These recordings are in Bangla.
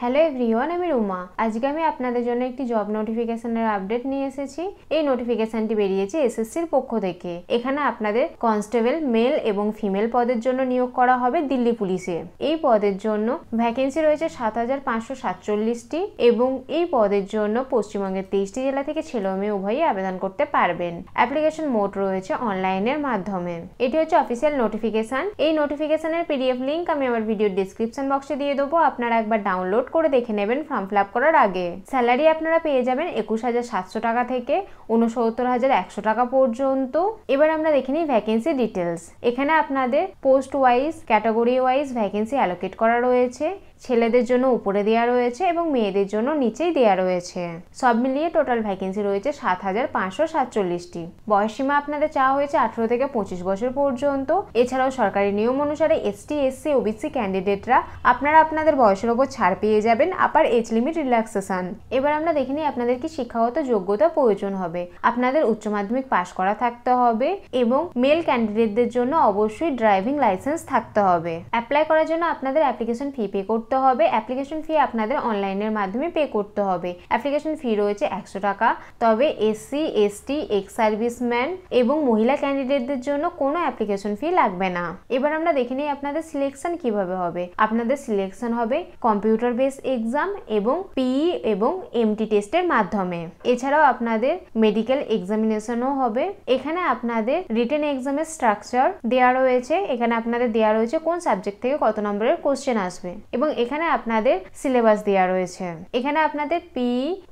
হ্যালো এভরিওয়ান আমি রুমা আজকে আমি আপনাদের জন্য একটি জব নোটিফিকেশনের আপডেট নিয়ে এসেছি এই নোটিফিকেশনটি বেরিয়েছে এসএসসির পক্ষ থেকে এখানে আপনাদের কনস্টেবল মেল এবং ফিমেল পদের জন্য নিয়োগ করা হবে দিল্লি পুলিশে এই পদের জন্য ভ্যাকেন্সি রয়েছে সাত হাজার পাঁচশো সাতচল্লিশটি এবং এই পদের জন্য পশ্চিমবঙ্গের তেইশটি জেলা থেকে ছেলে মেয়ে উভয়ই আবেদন করতে পারবেন অ্যাপ্লিকেশন মোড রয়েছে অনলাইনের মাধ্যমে এটি হচ্ছে অফিসিয়াল নোটিফিকেশন এই নোটিফিকেশনের পিডিএফ লিঙ্ক আমি আমার ভিডিও ডিসক্রিপশন বক্সে দিয়ে দেবো আপনারা একবার ডাউনলোড ডাউনলোড করে দেখে নেবেন ফর্ম ফিল করার আগে স্যালারি আপনারা পেয়ে যাবেন একুশ হাজার সাতশো টাকা থেকে উনসত্তর হাজার একশো টাকা পর্যন্ত এবার আমরা দেখে নিই ভ্যাকেন্সি ডিটেলস এখানে আপনাদের post wise category wise vacancy allocate করা রয়েছে ছেলেদের জন্য উপরে দেওয়া রয়েছে এবং মেয়েদের জন্য নিচেই দেওয়া রয়েছে সব মিলিয়ে টোটাল ভ্যাকেন্সি রয়েছে সাত হাজার পাঁচশো সাতচল্লিশটি বয়সীমা আপনাদের চাওয়া হয়েছে আঠেরো থেকে পঁচিশ বছর পর্যন্ত এছাড়াও সরকারি নিয়ম অনুসারে এসটি এসসি ওবিসি ক্যান্ডিডেটরা আপনারা আপনাদের বয়সের ওপর ছাড় পেয়ে যাবেন আপার এজ লিমিট রিল্যাক্সেশন এবার আমরা দেখে নিই আপনাদের কি শিক্ষাগত যোগ্যতা প্রয়োজন হবে আপনাদের উচ্চ মাধ্যমিক পাশ করা থাকতে হবে এবং মেল ক্যান্ডিডেটদের জন্য অবশ্যই ড্রাইভিং লাইসেন্স থাকতে হবে অ্যাপ্লাই করার জন্য আপনাদের অ্যাপ্লিকেশন ফি পে করতে করতে হবে অ্যাপ্লিকেশন ফি আপনাদের অনলাইনের মাধ্যমে পে করতে হবে অ্যাপ্লিকেশন ফি রয়েছে একশো টাকা তবে এসসি এসটি এক্স সার্ভিসম্যান এবং মহিলা ক্যান্ডিডেটদের জন্য কোনো অ্যাপ্লিকেশন ফি লাগবে না এবার আমরা দেখে নিই আপনাদের সিলেকশন কিভাবে হবে আপনাদের সিলেকশন হবে কম্পিউটার বেস এক্সাম এবং পিই e এবং এমটি টেস্টের মাধ্যমে এছাড়াও আপনাদের মেডিকেল এক্সামিনেশনও হবে এখানে আপনাদের রিটেন এক্সামের স্ট্রাকচার দেওয়া রয়েছে এখানে আপনাদের দেওয়া রয়েছে কোন সাবজেক্ট থেকে কত নম্বরের কোশ্চেন আসবে এবং এখানে আপনাদের সিলেবাস দেওয়া রয়েছে এখানে আপনাদের পি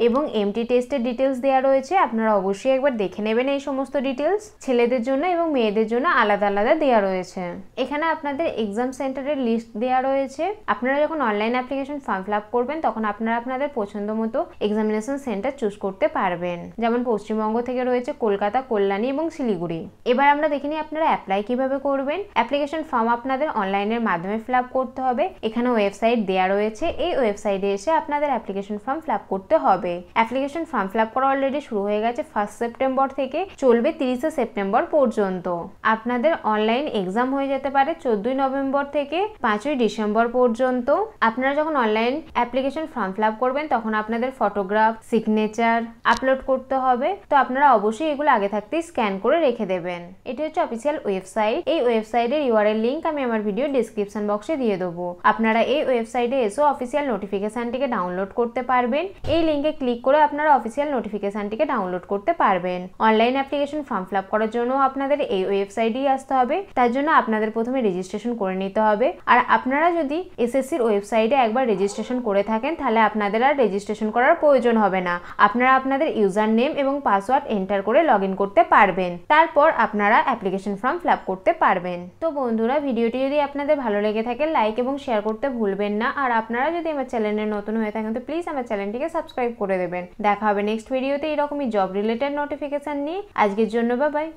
এবং এমটি টেস্টের ডিটেলস দেওয়া রয়েছে আপনারা অবশ্যই একবার দেখে নেবেন এই সমস্ত ডিটেলস ছেলেদের জন্য এবং মেয়েদের জন্য আলাদা আলাদা দেওয়া রয়েছে এখানে আপনাদের এক্সাম সেন্টারের লিস্ট দেওয়া রয়েছে আপনারা যখন online application form fill up করবেন তখন আপনারা আপনাদের পছন্দ মতো এক্সামিনেশন সেন্টার চুজ করতে পারবেন যেমন পশ্চিমবঙ্গ থেকে রয়েছে কলকাতা কল্যাণী এবং শিলিগুড়ি এবার আমরা দেখে নিই আপনারা অ্যাপ্লাই কিভাবে করবেন অ্যাপ্লিকেশন ফর্ম আপনাদের অনলাইনের মাধ্যমে ফিল আপ করতে হবে এখানে ওয়েবসাইট ওয়েবসাইট দেয়া রয়েছে এই ওয়েবসাইটে এসে আপনাদের অ্যাপ্লিকেশন ফর্ম ফিল করতে হবে অ্যাপ্লিকেশন ফর্ম ফিল করা অলরেডি শুরু হয়ে গেছে ফার্স্ট সেপ্টেম্বর থেকে চলবে তিরিশে সেপ্টেম্বর পর্যন্ত আপনাদের অনলাইন এক্সাম হয়ে যেতে পারে চোদ্দই নভেম্বর থেকে পাঁচই ডিসেম্বর পর্যন্ত আপনারা যখন অনলাইন অ্যাপ্লিকেশন ফর্ম ফিল করবেন তখন আপনাদের ফটোগ্রাফ সিগনেচার আপলোড করতে হবে তো আপনারা অবশ্যই এগুলো আগে থাকতেই স্ক্যান করে রেখে দেবেন এটা হচ্ছে অফিসিয়াল ওয়েবসাইট এই ওয়েবসাইটের ইউআরএল লিঙ্ক আমি আমার ভিডিও ডিসক্রিপশন বক্সে দিয়ে দেবো আপনারা এই ওয়েব ওয়েবসাইটে এসেও অফিসিয়াল নোটিফিকেশানটিকে ডাউনলোড করতে পারবেন এই লিঙ্কে ক্লিক করে আপনারা অফিসিয়াল নোটিফিকেশানটিকে ডাউনলোড করতে পারবেন online application form fill up করার জন্য আপনাদের এই ওয়েবসাইটেই আসতে হবে তার জন্য আপনাদের প্রথমে রেজিস্ট্রেশন করে নিতে হবে আর আপনারা যদি এসএসসির ওয়েবসাইটে একবার রেজিস্ট্রেশন করে থাকেন তাহলে আপনাদের আর রেজিস্ট্রেশন করার প্রয়োজন হবে না আপনারা আপনাদের ইউজার নেম এবং পাসওয়ার্ড এন্টার করে লগ করতে পারবেন তারপর আপনারা অ্যাপ্লিকেশন ফর্ম ফিল করতে পারবেন তো বন্ধুরা ভিডিওটি যদি আপনাদের ভালো লেগে থাকে লাইক এবং শেয়ার করতে ভুলবেন ভুলবেন না আর আপনারা যদি আমার চ্যানেলে নতুন হয়ে থাকেন তো প্লিজ আমার চ্যানেলটিকে সাবস্ক্রাইব করে দেবেন দেখা হবে নেক্সট ভিডিওতে এরকমই জব রিলেটেড নোটিফিকেশান নিয়ে আজকের জন্য বা বাই